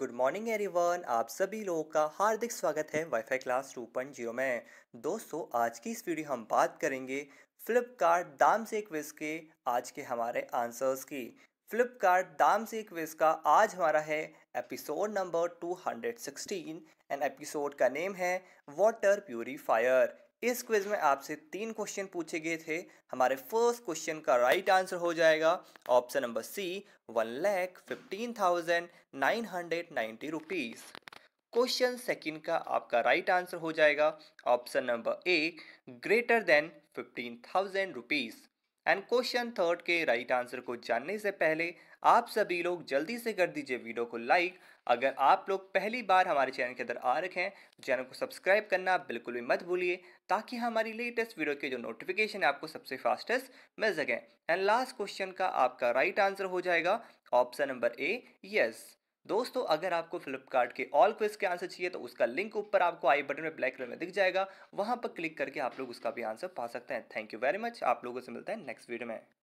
good morning everyone आप सभी लोगों का हार्दिक स्वागत है वाईफाई क्लास टू पॉइंट जियो में दोस्तों आज की इस वीडियो हम बात करेंगे फ्लिपकार्ट दाम से क्विज के आज के हमारे आंसर्स की फ्लिपकार्ट दाम से क्विज का आज हमारा है एपिसोड नंबर 216 एंड एपिसोड का नेम है वाटर प्यूरीफायर इस क्विज में आपसे तीन क्वेश्चन पूछे गए थे हमारे फर्स्ट क्वेश्चन का राइट आंसर हो जाएगा option number C one lakh fifteen thousand nine hundred ninety rupees question second का आपका राइट आंसर हो जाएगा option number A greater than fifteen thousand rupees and question third के राइट आंसर को जानने से पहले आप सभी लोग जल्दी से कर दीजिए वीडियो को लाइक अगर आप लोग पहली बार हमारे चैनल के अंदर आ रखे हैं तो चैनल को सब्सक्राइब करना बिल्कुल भी मत भूलिए ताकि हमारी लेटेस्ट वीडियो के जो नोटिफिकेशन है आपको सबसे फास्टेस्ट मिल सकें एंड लास्ट क्वेश्चन का आपका राइट आंसर हो जाएगा ऑप्शन नंबर ए यस दोस्तों अगर आपको फ्लिपकार्ट के ऑल क्विज के आंसर चाहिए तो उसका लिंक ऊपर आपको आई बटन में ब्लैक कलर में दिख जाएगा वहां पर क्लिक करके आप लोग उसका भी आंसर पा सकते हैं थैंक यू वेरी मच आप लोगों से मिलते हैं नेक्स्ट वीडियो में